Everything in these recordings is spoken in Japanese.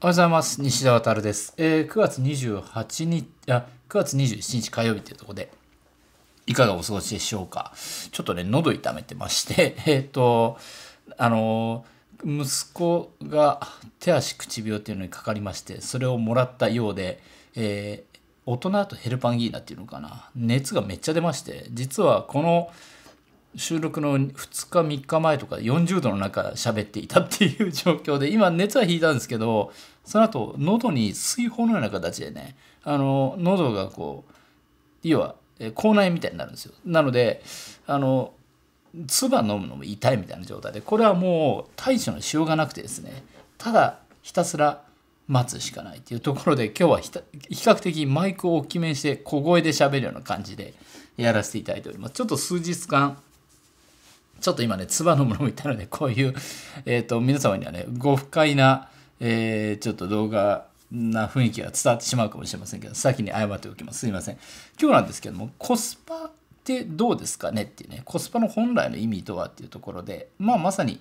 おはようございます。西田渉です。えー、9月28日、あ、9月27日火曜日というところで、いかがお過ごしでしょうか。ちょっとね、喉痛めてまして、えっ、ー、と、あの息子が手足口病っていうのにかかりまして、それをもらったようで、えー、大人とヘルパンギーナっていうのかな、熱がめっちゃ出まして、実はこの、収録の2日3日前とか40度の中喋っていたっていう状況で今熱は引いたんですけどその後喉に水泡のような形でねあの喉がこう要は口内みたいになるんですよなのであの唾飲むのも痛いみたいな状態でこれはもう対処のしようがなくてですねただひたすら待つしかないっていうところで今日は比較的マイクを大きめにして小声で喋るような感じでやらせていただいておりますちょっと数日間ちょっと今ね、唾のものもいたので、こういう、えっ、ー、と、皆様にはね、ご不快な、えー、ちょっと動画な雰囲気が伝わってしまうかもしれませんけど、先に謝っておきます。すいません。今日なんですけども、コスパってどうですかねっていうね、コスパの本来の意味とはっていうところで、まあまさに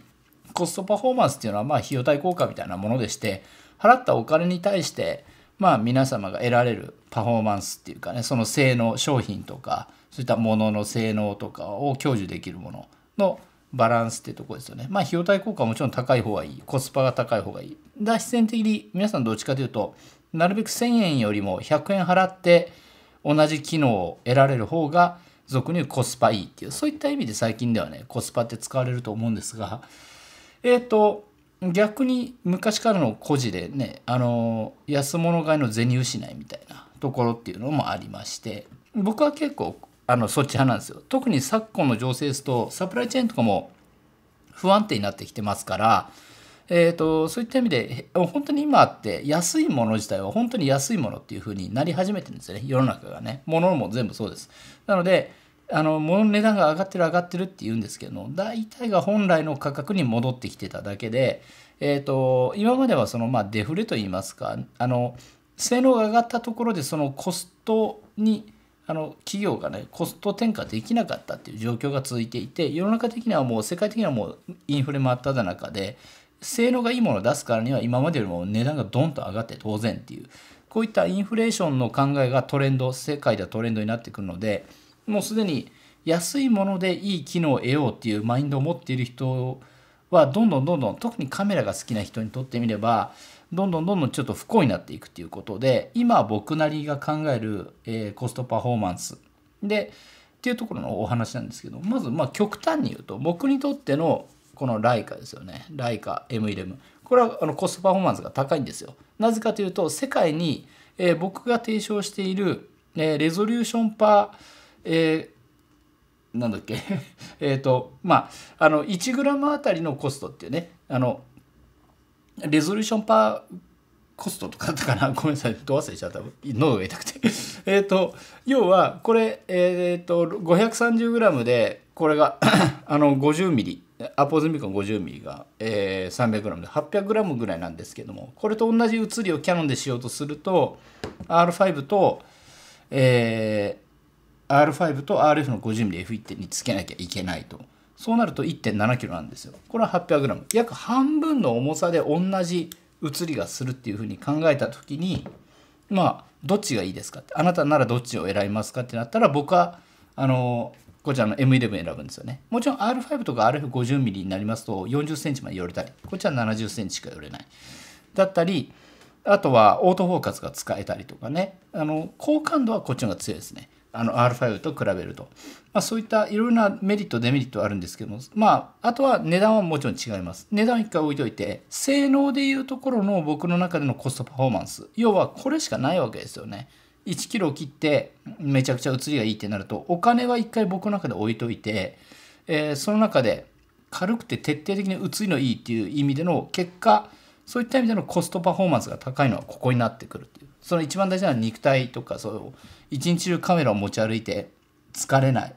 コストパフォーマンスっていうのは、まあ費用対効果みたいなものでして、払ったお金に対して、まあ皆様が得られるパフォーマンスっていうかね、その性能、商品とか、そういったものの性能とかを享受できるもの、のバランスってとこですよね。まあ費用対効果はもちろん高い方がいい。コスパが高い方がいい。だ必然的に皆さんどっちかというと、なるべく1000円よりも100円払って同じ機能を得られる方が俗に言うコスパいいっていう、そういった意味で最近ではね、コスパって使われると思うんですが、えっ、ー、と、逆に昔からの孤児でね、あの、安物買いの銭失いみたいなところっていうのもありまして、僕は結構あのそっち派なんですよ。特に昨今の情勢ですとサプライチェーンとかも不安定になってきてますから、えーと、そういった意味で本当に今あって安いもの自体は本当に安いものっていう風になり始めてるんですよね世の中がね物も全部そうですなのであの物の値段が上がってる上がってるって言うんですけども大体が本来の価格に戻ってきてただけで、えーと、と今まではその、まあ、デフレといいますかあの性能が上がったところでそのコストにあの企業がねコスト転嫁できなかったっていう状況が続いていて世の中的にはもう世界的にはもうインフレ真っただ中で性能がいいものを出すからには今までよりも値段がドンと上がって当然っていうこういったインフレーションの考えがトレンド世界ではトレンドになってくるのでもうすでに安いものでいい機能を得ようっていうマインドを持っている人はどんどんどんどん特にカメラが好きな人にとってみればどんどんどんどんちょっと不幸になっていくっていうことで今僕なりが考える、えー、コストパフォーマンスでっていうところのお話なんですけどまずまあ極端に言うと僕にとってのこのライカですよねライカ M11 これはあのコストパフォーマンスが高いんですよなぜかというと世界に、えー、僕が提唱している、えー、レゾリューションパー、えーなんだっけ えっとまああの 1g あたりのコストっていうねあのレゾリューションパーコストとかだったかな ごめんなさい。ど忘れちゃった。喉が痛くて えっと、要は、これ、えっ、と、530g で、これが あの、50mm。アポズミコン 50mm が、えー、300g で 800g ぐらいなんですけども、これと同じ写りをキャノンでしようとすると、R5 と、えー、R5 と RF の 50mmF1 点につけなきゃいけないと。そうなると1 7キロなんですよ。これは8 0 0ム約半分の重さで同じ移りがするっていうふうに考えた時に、まあ、どっちがいいですかって、あなたならどっちを選びますかってなったら、僕は、あの、こちらの M11 選ぶんですよね。もちろん R5 とか RF50mm になりますと40センチまで寄れたり、こっちは70センチしか寄れない。だったり、あとはオートフォーカスが使えたりとかね、あの、好感度はこっちの方が強いですね。あの R5 と比べると、まあ、そういったいろいろなメリットデメリットあるんですけども、まあ、あとは値段はもちろん違います値段1回置いといて性能でいうところの僕の中でのコストパフォーマンス要はこれしかないわけですよね1キロ切ってめちゃくちゃ写りがいいってなるとお金は1回僕の中で置いといて、えー、その中で軽くて徹底的に写りのいいっていう意味での結果そういった意味でのコストパフォーマンスが高いのはここになってくるっていうその一番大事なのは肉体とかそう一日中カメラを持ち歩いて疲れない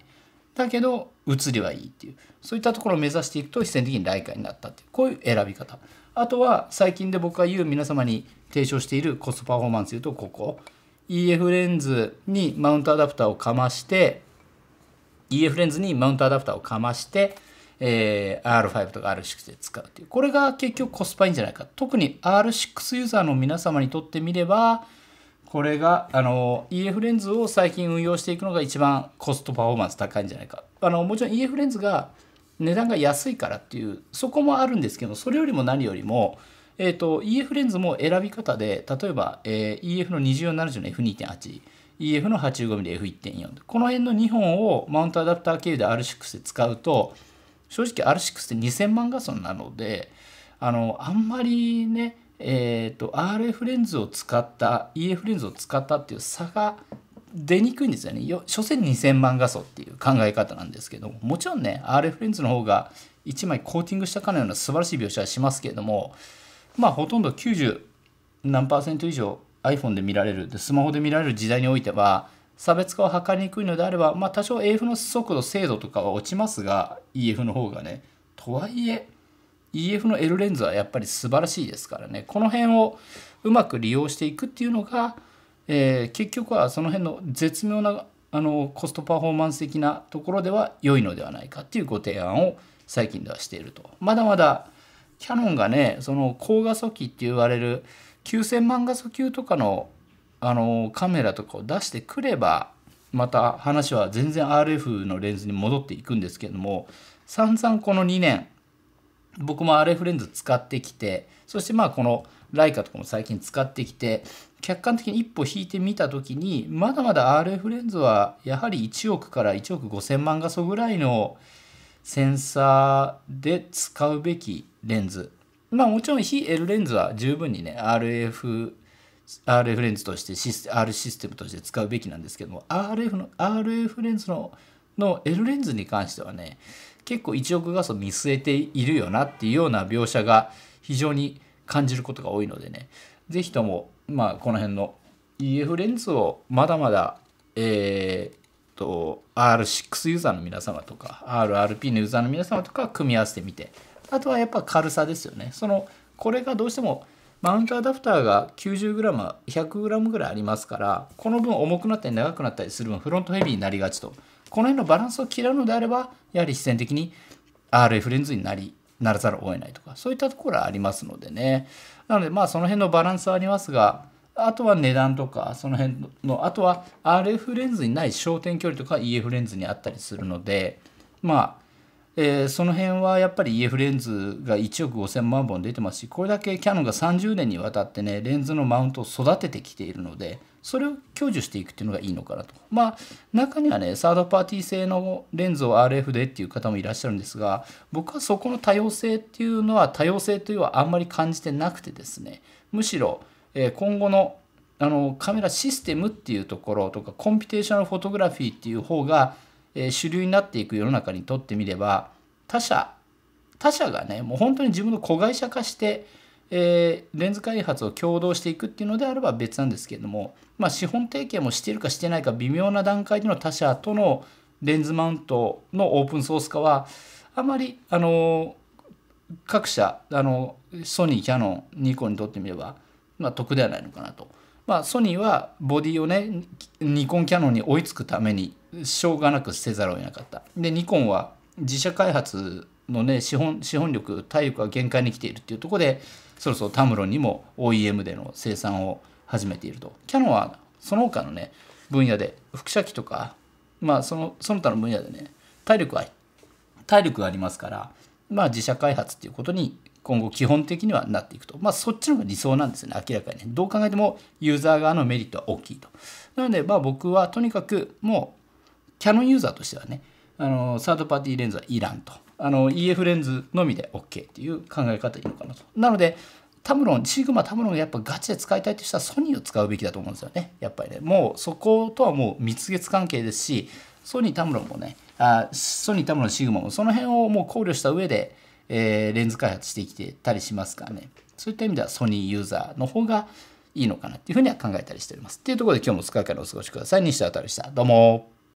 だけど映りはいいっていうそういったところを目指していくと必然的にライカになったっていうこういう選び方あとは最近で僕が言う皆様に提唱しているコストパフォーマンスでいうとここ EF レンズにマウントアダプターをかまして EF レンズにマウントアダプターをかましてえー、R5 とか R6 で使うという。これが結局コスパいいんじゃないか。特に R6 ユーザーの皆様にとってみれば、これがあの EF レンズを最近運用していくのが一番コストパフォーマンス高いんじゃないかあのもちろん EF レンズが値段が安いからっていうそこもあるんですけどそれよりも何よりも、えーと、と EF レンズも選び方で例えば、えー、EF の2470の F2.8 EF の 85mm F1.4 この辺の2本をマウントアダプター経由で R6 で使うと正直 R6 って2000万画素なのであのあんまりねえーと、RF レンズを使った EF レンズを使ったっていう差が出にくいんですよねよ所詮2000万画素っていう考え方なんですけどももちろんね RF レンズの方が1枚コーティングしたかのような素晴らしい描写はしますけれどもまあほとんど90何パーセント以上 iPhone で見られるでスマホで見られる時代においては差別化を図りにくいのであれば、まあ、多少 AF の速度精度とかは落ちますが EF の方がねとはいえ EF の L レンズはやっぱり素晴らしいですからねこの辺をうまく利用していくっていうのが、えー、結局はその辺の絶妙なあのコストパフォーマンス的なところでは良いのではないかっていうご提案を最近ではしているとまだまだキヤノンがねその高画素機って言われる9000万画素級とかのあのカメラとかを出してくればまた話は全然 RF のレンズに戻っていくんですけども散々この2年僕も RF レンズ使ってきてそしてまあこのライカとかも最近使ってきて客観的に一歩引いてみた時にまだまだ RF レンズはやはり1億から1億5,000万画素ぐらいのセンサーで使うべきレンズまあもちろん非 L レンズは十分にね RF RF レンズとしてシス R システムとして使うべきなんですけども RF の RF レンズのの L レンズに関してはね結構1億画素見据えているよなっていうような描写が非常に感じることが多いのでね是非ともまあこの辺の EF レンズをまだまだえー、っと R6 ユーザーの皆様とか RRP のユーザーの皆様とか組み合わせてみてあとはやっぱ軽さですよねそのこれがどうしてもマウントアダプターが 90g、100g ぐらいありますから、この分重くなったり長くなったりする分、フロントヘビーになりがちと。この辺のバランスを嫌うのであれば、やはり必然的に RF レンズになり、ならざるを得ないとか、そういったところはありますのでね。なので、まあその辺のバランスはありますが、あとは値段とか、その辺の、あとは RF レンズにない焦点距離とか EF レンズにあったりするので、まあ、えー、その辺はやっぱり EF レンズが1億5000万本出てますしこれだけキヤノンが30年にわたってねレンズのマウントを育ててきているのでそれを享受していくっていうのがいいのかなとまあ中にはねサードパーティー製のレンズを RF でっていう方もいらっしゃるんですが僕はそこの多様性っていうのは多様性というのはあんまり感じてなくてですねむしろ、えー、今後のあのカメラシステムっていうところとかコンピュテーショナルフォトグラフィーっていう方がえ主流になっていく世の中にとってみれば他社他社がねもう本当に自分の子会社化して、えー、レンズ開発を共同していくっていうのであれば別なんですけれども、まあ、資本提携もしてるかしてないか微妙な段階での他社とのレンズマウントのオープンソース化はあまりあの各社あのソニーキヤノンニコンにとってみれば、まあ、得ではないのかなと。まあ、ソニーはボディをねニコンキヤノンに追いつくためにしょうがなく捨てざるを得なかった。でニコンは自社開発のね資本資本力体力が限界に来ているっていうとこでそろそろタムロンにも OEM での生産を始めていると。キャノンはその他のね分野で副写機とかまあそのその他の分野でね体力は体力がありますからまあ自社開発っていうことに今後基本的にはなっていくと。まあそっちの方が理想なんですね、明らかにね。どう考えてもユーザー側のメリットは大きいと。なのでまあ僕はとにかくもうキャノンユーザーとしてはね、あのサードパーティーレンズはいらんと。あの EF レンズのみで OK っていう考え方いいのかなと。なので、タムロン、シグマタムロンがやっぱガチで使いたいとしたらソニーを使うべきだと思うんですよね。やっぱりね。もうそことはもう蜜月関係ですし、ソニータムロンもね、あソニータムロンシグマもその辺をもう考慮した上で、えー、レンズ開発してきてたりしますからね。そういった意味ではソニーユーザーの方がいいのかなっていうふうには考えたりしております。っていうところで今日もお疲れからお過ごしください。西田あたりでした。どうも。